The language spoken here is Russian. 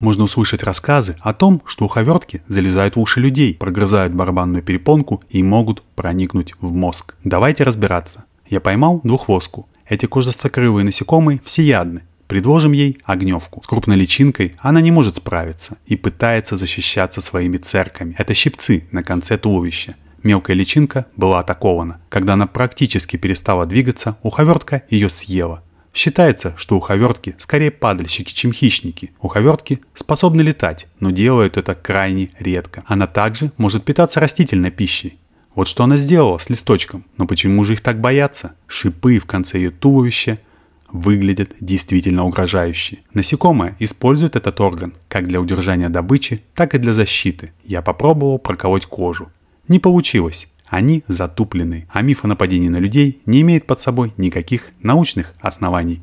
Можно услышать рассказы о том, что уховертки залезают в уши людей, прогрызают барабанную перепонку и могут проникнуть в мозг. Давайте разбираться. Я поймал двухвоску. Эти кожестокрылые насекомые всеядны. Предложим ей огневку. С крупной личинкой она не может справиться и пытается защищаться своими церками. Это щипцы на конце туловища. Мелкая личинка была атакована. Когда она практически перестала двигаться, уховертка ее съела. Считается, что уховертки скорее падальщики, чем хищники. Уховертки способны летать, но делают это крайне редко. Она также может питаться растительной пищей. Вот что она сделала с листочком. Но почему же их так боятся? Шипы в конце ее туловища выглядят действительно угрожающе. Насекомое использует этот орган как для удержания добычи, так и для защиты. Я попробовал проколоть кожу. Не получилось. Они затуплены, а миф о нападении на людей не имеет под собой никаких научных оснований.